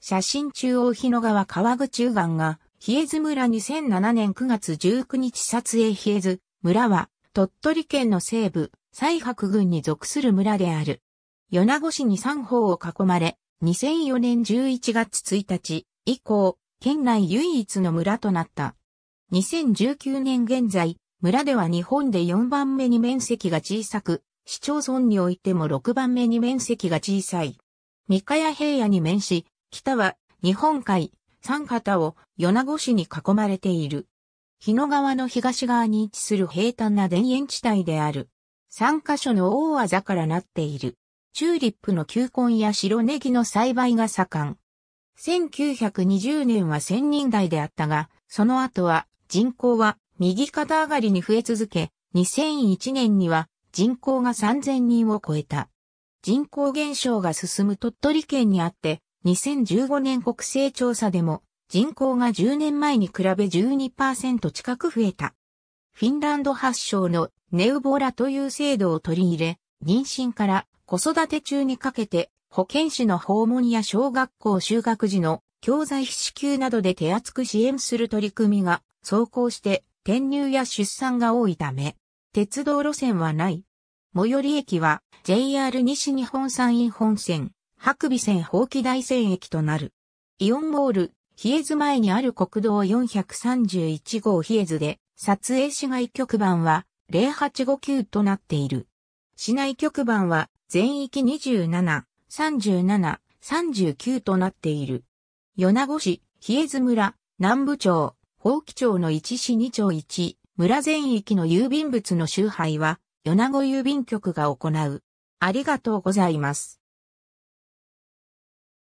写真中央日野川川口右岸が、比江津村2007年9月19日撮影比江津村は、鳥取県の西部、西白郡に属する村である。米子市に三方を囲まれ、2004年11月1日以降、県内唯一の村となった。2019年現在、村では日本で4番目に面積が小さく、市町村においても6番目に面積が小さい。三河平野に面し、北は日本海、三方を米子市に囲まれている。日野川の東側に位置する平坦な田園地帯である。三箇所の大技からなっている。チューリップの球根や白ネギの栽培が盛ん。1920年は1000人台であったが、その後は人口は右肩上がりに増え続け、2001年には人口が3000人を超えた。人口減少が進む鳥取県にあって、2015年国勢調査でも人口が10年前に比べ12%近く増えた。フィンランド発祥のネウボラという制度を取り入れ、妊娠から子育て中にかけて保健師の訪問や小学校就学時の教材費支給などで手厚く支援する取り組みが走行して転入や出産が多いため、鉄道路線はない。最寄り駅は JR 西日本山陰本線。白尾線放棄大線駅となる。イオンモール、冷えず前にある国道431号冷えずで、撮影市街局番は0859となっている。市内局番は全域27、37、39となっている。米子市、冷えず村、南部町、宝木町の1市2町1、村全域の郵便物の集配は、米子郵便局が行う。ありがとうございます。